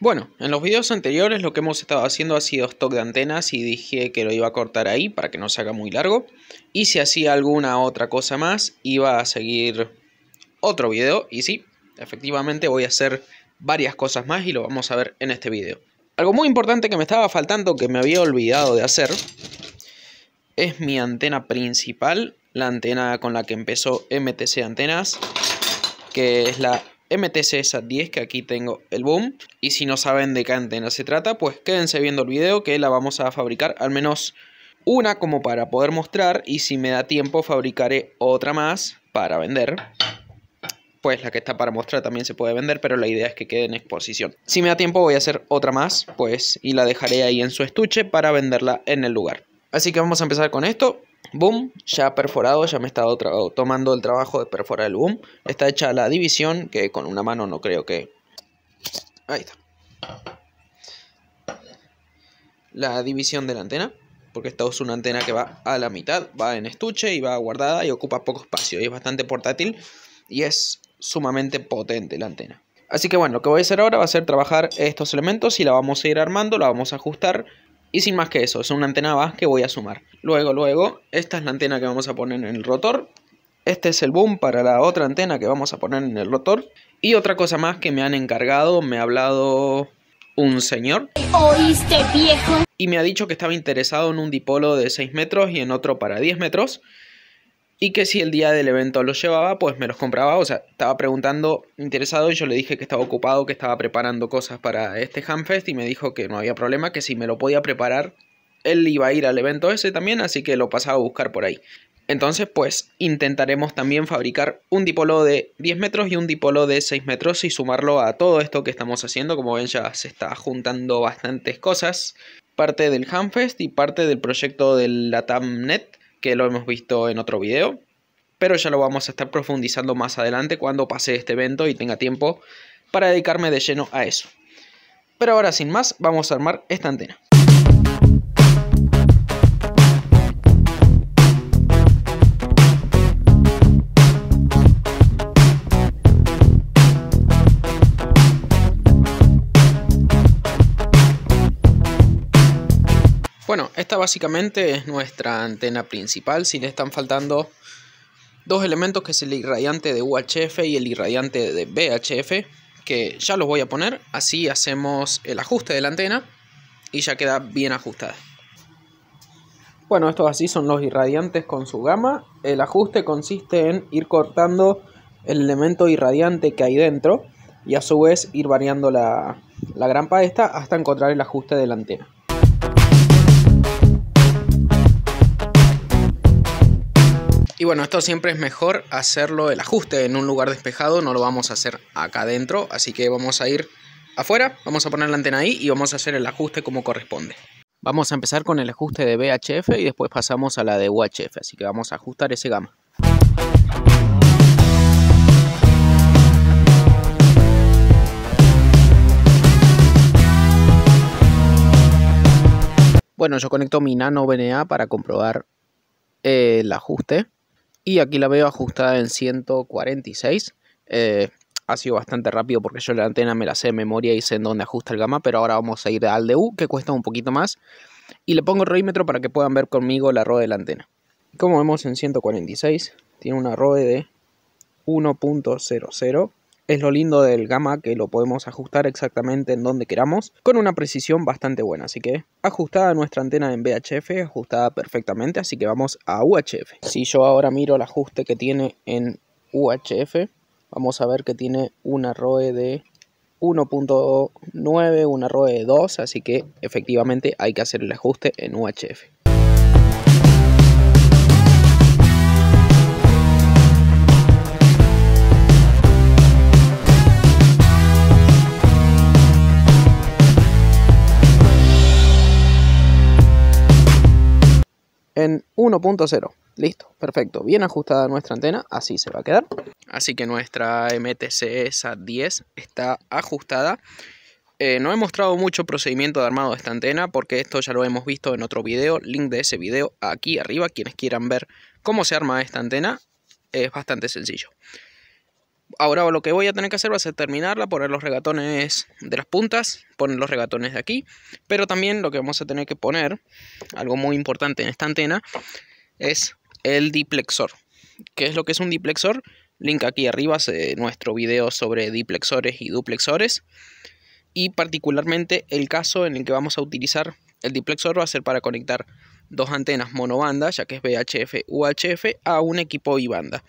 Bueno, en los videos anteriores lo que hemos estado haciendo ha sido stock de antenas y dije que lo iba a cortar ahí para que no se haga muy largo. Y si hacía alguna otra cosa más, iba a seguir otro video. Y sí, efectivamente voy a hacer varias cosas más y lo vamos a ver en este video. Algo muy importante que me estaba faltando, que me había olvidado de hacer, es mi antena principal, la antena con la que empezó MTC Antenas, que es la MTCS 10 que aquí tengo el boom y si no saben de qué antena se trata pues quédense viendo el video que la vamos a fabricar al menos una como para poder mostrar y si me da tiempo fabricaré otra más para vender pues la que está para mostrar también se puede vender, pero la idea es que quede en exposición. Si me da tiempo voy a hacer otra más, pues, y la dejaré ahí en su estuche para venderla en el lugar. Así que vamos a empezar con esto boom ya perforado, ya me he estado tomando el trabajo de perforar el boom. Está hecha la división, que con una mano no creo que... Ahí está. La división de la antena, porque esta es una antena que va a la mitad, va en estuche y va guardada y ocupa poco espacio y es bastante portátil y es sumamente potente la antena. Así que bueno, lo que voy a hacer ahora va a ser trabajar estos elementos y la vamos a ir armando, la vamos a ajustar y sin más que eso, es una antena más que voy a sumar. Luego, luego, esta es la antena que vamos a poner en el rotor. Este es el boom para la otra antena que vamos a poner en el rotor. Y otra cosa más que me han encargado, me ha hablado un señor. ¿Oíste, viejo? Y me ha dicho que estaba interesado en un dipolo de 6 metros y en otro para 10 metros y que si el día del evento los llevaba, pues me los compraba. O sea, estaba preguntando interesado y yo le dije que estaba ocupado, que estaba preparando cosas para este Hamfest y me dijo que no había problema, que si me lo podía preparar, él iba a ir al evento ese también, así que lo pasaba a buscar por ahí. Entonces, pues intentaremos también fabricar un dipolo de 10 metros y un dipolo de 6 metros y sumarlo a todo esto que estamos haciendo. Como ven, ya se está juntando bastantes cosas. Parte del Hamfest y parte del proyecto de la TAMNET que lo hemos visto en otro video, pero ya lo vamos a estar profundizando más adelante cuando pase este evento y tenga tiempo para dedicarme de lleno a eso. Pero ahora sin más, vamos a armar esta antena. Bueno, esta básicamente es nuestra antena principal. Si le están faltando dos elementos, que es el irradiante de UHF y el irradiante de VHF, que ya los voy a poner. Así hacemos el ajuste de la antena y ya queda bien ajustada. Bueno, estos así son los irradiantes con su gama. El ajuste consiste en ir cortando el elemento irradiante que hay dentro y a su vez ir variando la, la grampa esta hasta encontrar el ajuste de la antena. Y bueno, esto siempre es mejor hacerlo el ajuste en un lugar despejado, no lo vamos a hacer acá adentro, así que vamos a ir afuera, vamos a poner la antena ahí y vamos a hacer el ajuste como corresponde. Vamos a empezar con el ajuste de VHF y después pasamos a la de UHF, así que vamos a ajustar ese gama. Bueno, yo conecto mi nano VNA para comprobar el ajuste. Y aquí la veo ajustada en 146. Eh, ha sido bastante rápido porque yo la antena me la sé de memoria y sé en dónde ajusta el gamma, pero ahora vamos a ir al de U, que cuesta un poquito más. Y le pongo el para que puedan ver conmigo la rueda de la antena. Como vemos en 146, tiene una rueda de 1.00 es lo lindo del gamma que lo podemos ajustar exactamente en donde queramos con una precisión bastante buena, así que ajustada nuestra antena en VHF, ajustada perfectamente, así que vamos a UHF. Si yo ahora miro el ajuste que tiene en UHF, vamos a ver que tiene una ROE de 1.9, una ROE de 2, así que efectivamente hay que hacer el ajuste en UHF. 1.0. Listo, perfecto. Bien ajustada nuestra antena, así se va a quedar. Así que nuestra MTC a 10 está ajustada. Eh, no he mostrado mucho procedimiento de armado de esta antena porque esto ya lo hemos visto en otro video. Link de ese video aquí arriba, quienes quieran ver cómo se arma esta antena, es bastante sencillo. Ahora lo que voy a tener que hacer va a ser terminarla, poner los regatones de las puntas, poner los regatones de aquí, pero también lo que vamos a tener que poner, algo muy importante en esta antena, es el diplexor. ¿Qué es lo que es un diplexor? Link aquí arriba nuestro video sobre diplexores y duplexores. Y particularmente el caso en el que vamos a utilizar el diplexor va a ser para conectar dos antenas monobanda, ya que es VHF-UHF, a un equipo I-banda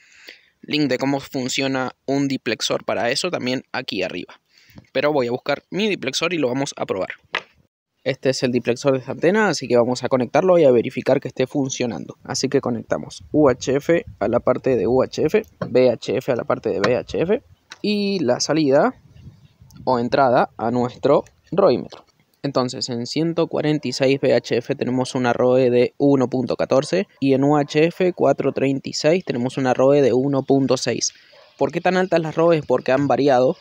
link de cómo funciona un diplexor para eso también aquí arriba. Pero voy a buscar mi diplexor y lo vamos a probar. Este es el diplexor de esta antena, así que vamos a conectarlo y a verificar que esté funcionando. Así que conectamos UHF a la parte de UHF, VHF a la parte de VHF y la salida o entrada a nuestro roímetro. Entonces, en 146 VHF tenemos una ROE de 1.14 y en UHF 436 tenemos una ROE de 1.6. ¿Por qué tan altas las ROEs? Porque han variado.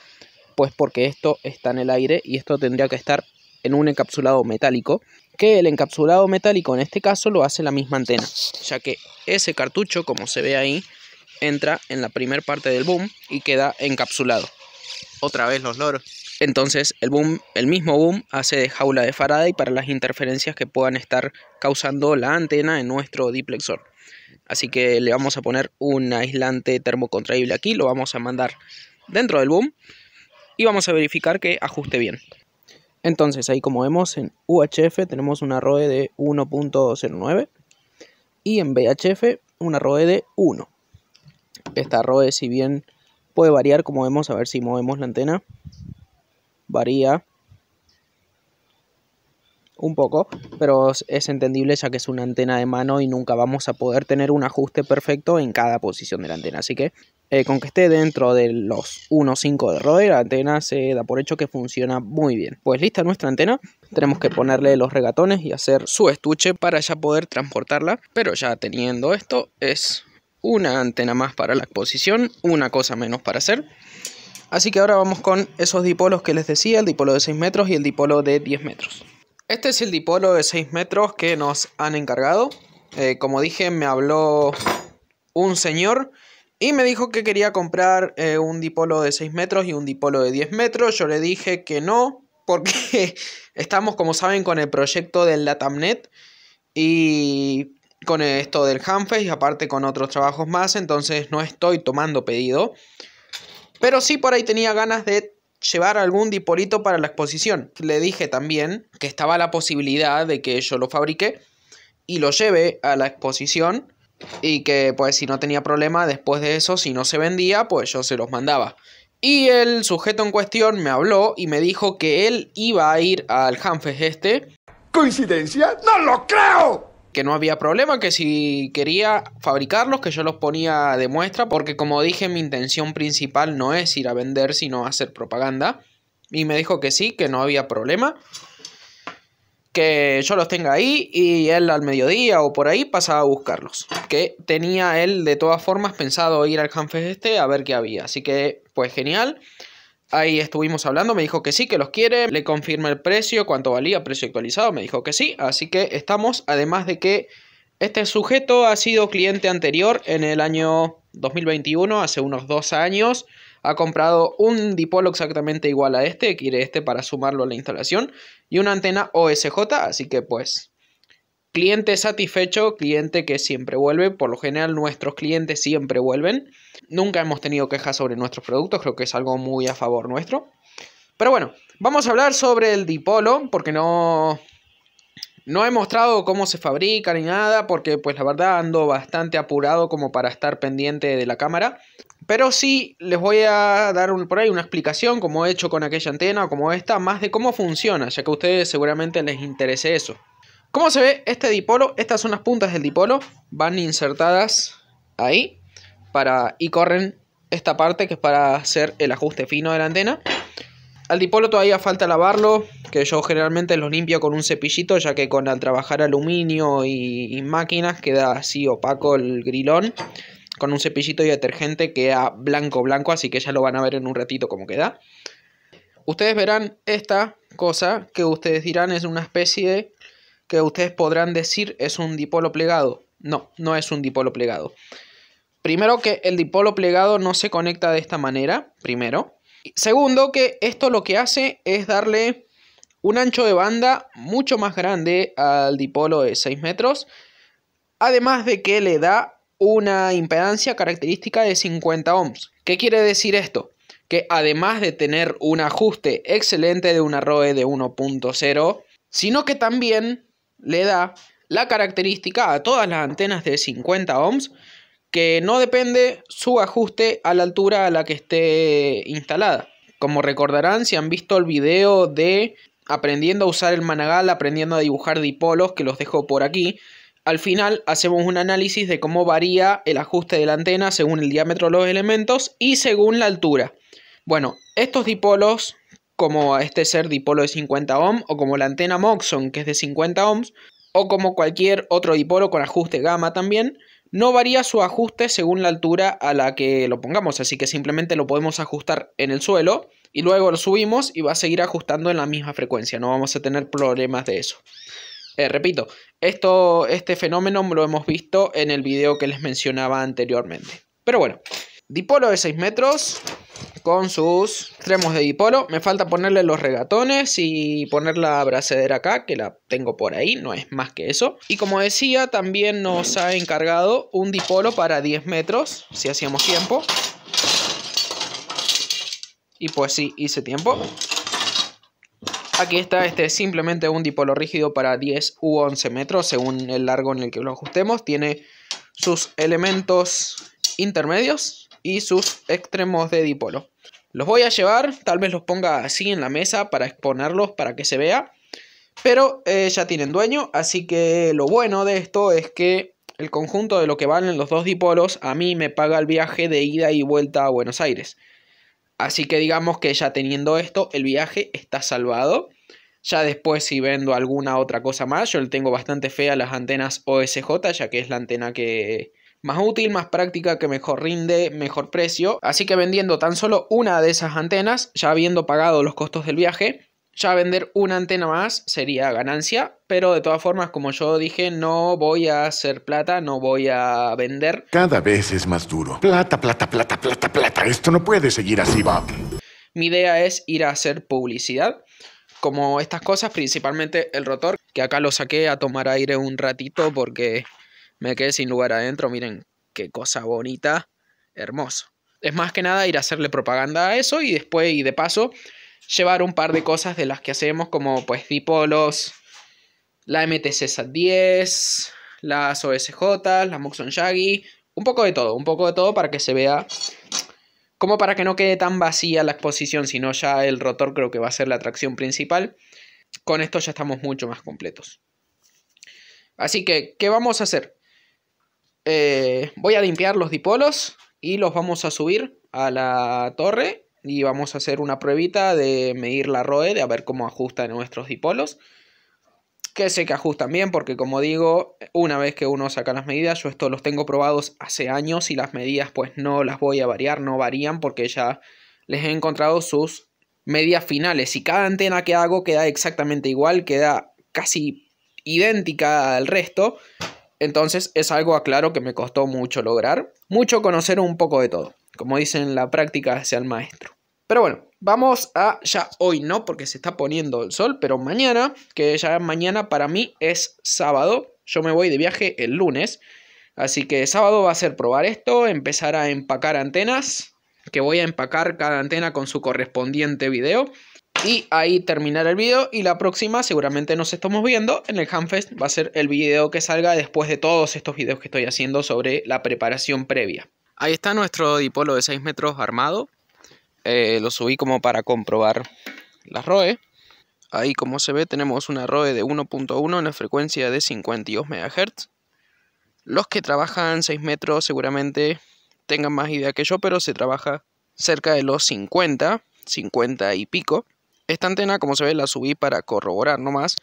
Pues porque esto está en el aire y esto tendría que estar en un encapsulado metálico, que el encapsulado metálico en este caso lo hace la misma antena, ya que ese cartucho, como se ve ahí, entra en la primera parte del boom y queda encapsulado. Otra vez los loros. Entonces, el, boom, el mismo boom hace de jaula de Faraday para las interferencias que puedan estar causando la antena en nuestro diplexor. Así que le vamos a poner un aislante termocontraíble aquí, lo vamos a mandar dentro del boom y vamos a verificar que ajuste bien. Entonces, ahí como vemos en UHF tenemos una ROE de 1.09 y en VHF una ROE de 1. Esta ROE, si bien puede variar, como vemos, a ver si movemos la antena, varía un poco, pero es entendible ya que es una antena de mano y nunca vamos a poder tener un ajuste perfecto en cada posición de la antena. Así que eh, con que esté dentro de los 1.5 de rodilla la antena se da por hecho que funciona muy bien. Pues lista nuestra antena, tenemos que ponerle los regatones y hacer su estuche para ya poder transportarla, pero ya teniendo esto es una antena más para la exposición, una cosa menos para hacer. Así que ahora vamos con esos dipolos que les decía, el dipolo de 6 metros y el dipolo de 10 metros. Este es el dipolo de 6 metros que nos han encargado. Eh, como dije, me habló un señor y me dijo que quería comprar eh, un dipolo de 6 metros y un dipolo de 10 metros. Yo le dije que no, porque estamos, como saben, con el proyecto del LatamNet y con esto del Hanfest y aparte con otros trabajos más, entonces no estoy tomando pedido. Pero sí por ahí tenía ganas de llevar algún dipolito para la exposición. Le dije también que estaba la posibilidad de que yo lo fabrique y lo lleve a la exposición y que pues si no tenía problema después de eso, si no se vendía, pues yo se los mandaba. Y el sujeto en cuestión me habló y me dijo que él iba a ir al Hanfest este. ¿Coincidencia? ¡No lo creo! que no había problema, que si quería fabricarlos, que yo los ponía de muestra, porque como dije, mi intención principal no es ir a vender, sino hacer propaganda. Y me dijo que sí, que no había problema. Que yo los tenga ahí y él al mediodía o por ahí pasaba a buscarlos. Que tenía él de todas formas pensado ir al Hanfest este a ver qué había. Así que, pues genial. Ahí estuvimos hablando, me dijo que sí, que los quiere, le confirma el precio, cuánto valía, precio actualizado, me dijo que sí, así que estamos, además de que este sujeto ha sido cliente anterior en el año 2021, hace unos dos años, ha comprado un dipolo exactamente igual a este, quiere este para sumarlo a la instalación, y una antena OSJ, así que pues Cliente satisfecho, cliente que siempre vuelve. Por lo general nuestros clientes siempre vuelven. Nunca hemos tenido quejas sobre nuestros productos, creo que es algo muy a favor nuestro. Pero bueno, vamos a hablar sobre el dipolo, porque no, no he mostrado cómo se fabrica ni nada, porque pues la verdad ando bastante apurado como para estar pendiente de la cámara. Pero sí les voy a dar por ahí una explicación, como he hecho con aquella antena o como esta, más de cómo funciona, ya que a ustedes seguramente les interese eso. ¿Cómo se ve este dipolo? Estas son las puntas del dipolo, van insertadas ahí para, y corren esta parte que es para hacer el ajuste fino de la antena. Al dipolo todavía falta lavarlo, que yo generalmente lo limpio con un cepillito, ya que con al trabajar aluminio y, y máquinas queda así opaco el grilón. Con un cepillito y detergente queda blanco blanco, así que ya lo van a ver en un ratito cómo queda. Ustedes verán esta cosa que ustedes dirán es una especie de que ustedes podrán decir es un dipolo plegado. No, no es un dipolo plegado. Primero que el dipolo plegado no se conecta de esta manera, primero. Segundo que esto lo que hace es darle un ancho de banda mucho más grande al dipolo de 6 metros, además de que le da una impedancia característica de 50 ohms. ¿Qué quiere decir esto? Que además de tener un ajuste excelente de una ROE de 1.0, sino que también le da la característica a todas las antenas de 50 ohms que no depende su ajuste a la altura a la que esté instalada. Como recordarán si han visto el video de aprendiendo a usar el managal, aprendiendo a dibujar dipolos, que los dejo por aquí, al final hacemos un análisis de cómo varía el ajuste de la antena según el diámetro de los elementos y según la altura. Bueno, estos dipolos como este ser dipolo de 50 ohm, o como la antena Moxon, que es de 50 ohms, o como cualquier otro dipolo con ajuste gamma también, no varía su ajuste según la altura a la que lo pongamos, así que simplemente lo podemos ajustar en el suelo y luego lo subimos y va a seguir ajustando en la misma frecuencia, no vamos a tener problemas de eso. Eh, repito, esto, este fenómeno lo hemos visto en el video que les mencionaba anteriormente. Pero bueno, dipolo de 6 metros con sus extremos de dipolo. Me falta ponerle los regatones y poner la bracedera acá, que la tengo por ahí, no es más que eso. Y como decía, también nos ha encargado un dipolo para 10 metros, si hacíamos tiempo. Y pues sí, hice tiempo. Aquí está, este es simplemente un dipolo rígido para 10 u 11 metros, según el largo en el que lo ajustemos. Tiene sus elementos intermedios, y sus extremos de dipolo. Los voy a llevar, tal vez los ponga así en la mesa para exponerlos, para que se vea. Pero eh, ya tienen dueño, así que lo bueno de esto es que el conjunto de lo que valen los dos dipolos a mí me paga el viaje de ida y vuelta a Buenos Aires. Así que digamos que ya teniendo esto, el viaje está salvado. Ya después si vendo alguna otra cosa más, yo le tengo bastante fe a las antenas OSJ, ya que es la antena que, más útil, más práctica, que mejor rinde, mejor precio. Así que vendiendo tan solo una de esas antenas, ya habiendo pagado los costos del viaje, ya vender una antena más sería ganancia, pero de todas formas, como yo dije, no voy a hacer plata, no voy a vender. Cada vez es más duro. Plata, plata, plata, plata, plata. Esto no puede seguir así, Bob. Mi idea es ir a hacer publicidad, como estas cosas, principalmente el rotor, que acá lo saqué a tomar aire un ratito porque me quedé sin lugar adentro, miren qué cosa bonita, hermoso. Es más que nada ir a hacerle propaganda a eso y después y de paso llevar un par de cosas de las que hacemos como pues dipolos, la MTC 10, las OSJ, las Muxon Yagi, un poco de todo, un poco de todo para que se vea como para que no quede tan vacía la exposición, sino ya el rotor creo que va a ser la atracción principal. Con esto ya estamos mucho más completos. Así que, ¿qué vamos a hacer? Eh, voy a limpiar los dipolos y los vamos a subir a la torre y vamos a hacer una pruebita de medir la ROE, de a ver cómo ajustan nuestros dipolos. Que sé que ajustan bien porque como digo, una vez que uno saca las medidas, yo esto los tengo probados hace años y las medidas pues no las voy a variar, no varían porque ya les he encontrado sus medidas finales y cada antena que hago queda exactamente igual, queda casi idéntica al resto entonces es algo, aclaro, que me costó mucho lograr, mucho conocer un poco de todo, como dicen la práctica hacia el maestro. Pero bueno, vamos a ya hoy no, porque se está poniendo el sol, pero mañana, que ya mañana para mí es sábado, yo me voy de viaje el lunes, así que sábado va a ser probar esto, empezar a empacar antenas, que voy a empacar cada antena con su correspondiente video y ahí terminar el video y la próxima seguramente nos estamos viendo en el Hamfest. Va a ser el video que salga después de todos estos videos que estoy haciendo sobre la preparación previa. Ahí está nuestro dipolo de 6 metros armado. Eh, lo subí como para comprobar la ROE. Ahí como se ve tenemos una ROE de 1.1 en la frecuencia de 52 MHz. Los que trabajan 6 metros seguramente tengan más idea que yo, pero se trabaja cerca de los 50, 50 y pico. Esta antena, como se ve, la subí para corroborar nomás,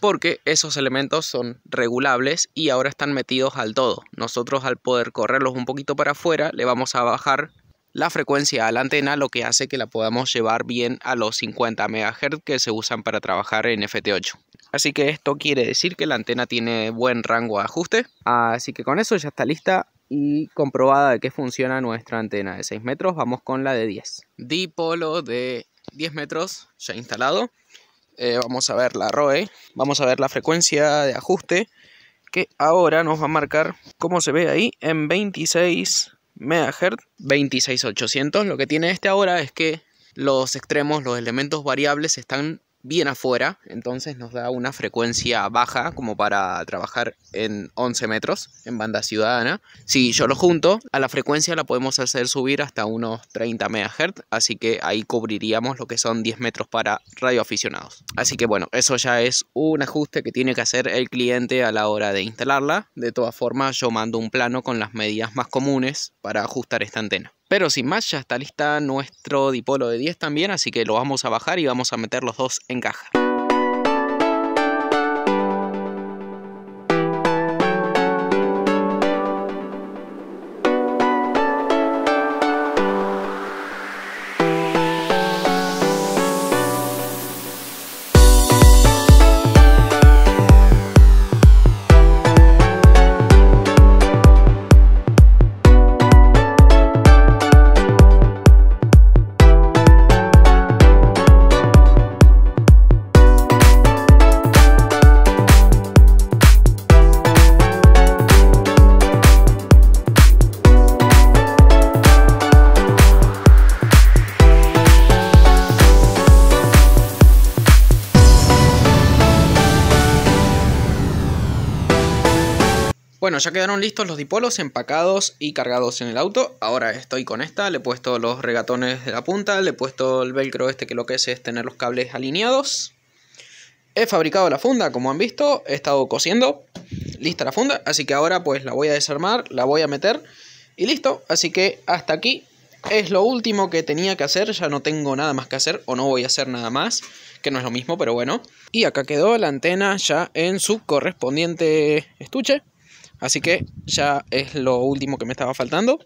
porque esos elementos son regulables y ahora están metidos al todo. Nosotros al poder correrlos un poquito para afuera, le vamos a bajar la frecuencia a la antena, lo que hace que la podamos llevar bien a los 50 MHz que se usan para trabajar en FT8. Así que esto quiere decir que la antena tiene buen rango de ajuste. Así que con eso ya está lista y comprobada de que funciona nuestra antena de 6 metros. Vamos con la de 10. Dipolo de 10 metros ya instalado. Eh, vamos a ver la ROE, vamos a ver la frecuencia de ajuste que ahora nos va a marcar, como se ve ahí, en 26 MHz, 26800. Lo que tiene este ahora es que los extremos, los elementos variables están bien afuera, entonces nos da una frecuencia baja como para trabajar en 11 metros en banda ciudadana. Si yo lo junto, a la frecuencia la podemos hacer subir hasta unos 30 MHz, así que ahí cubriríamos lo que son 10 metros para radioaficionados. Así que bueno, eso ya es un ajuste que tiene que hacer el cliente a la hora de instalarla. De todas formas, yo mando un plano con las medidas más comunes para ajustar esta antena. Pero sin más, ya está lista nuestro dipolo de 10 también, así que lo vamos a bajar y vamos a meter los dos en caja. Bueno, ya quedaron listos los dipolos empacados y cargados en el auto. Ahora estoy con esta, le he puesto los regatones de la punta, le he puesto el velcro este que lo que es es tener los cables alineados. He fabricado la funda, como han visto, he estado cosiendo. Lista la funda, así que ahora pues la voy a desarmar, la voy a meter y listo. Así que hasta aquí es lo último que tenía que hacer, ya no tengo nada más que hacer o no voy a hacer nada más, que no es lo mismo, pero bueno. Y acá quedó la antena ya en su correspondiente estuche. Así que ya es lo último que me estaba faltando.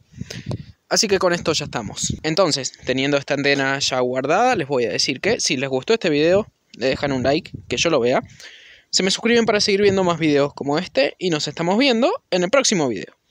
Así que con esto ya estamos. Entonces, teniendo esta antena ya guardada, les voy a decir que si les gustó este video, le dejan un like, que yo lo vea. Se me suscriben para seguir viendo más videos como este y nos estamos viendo en el próximo video.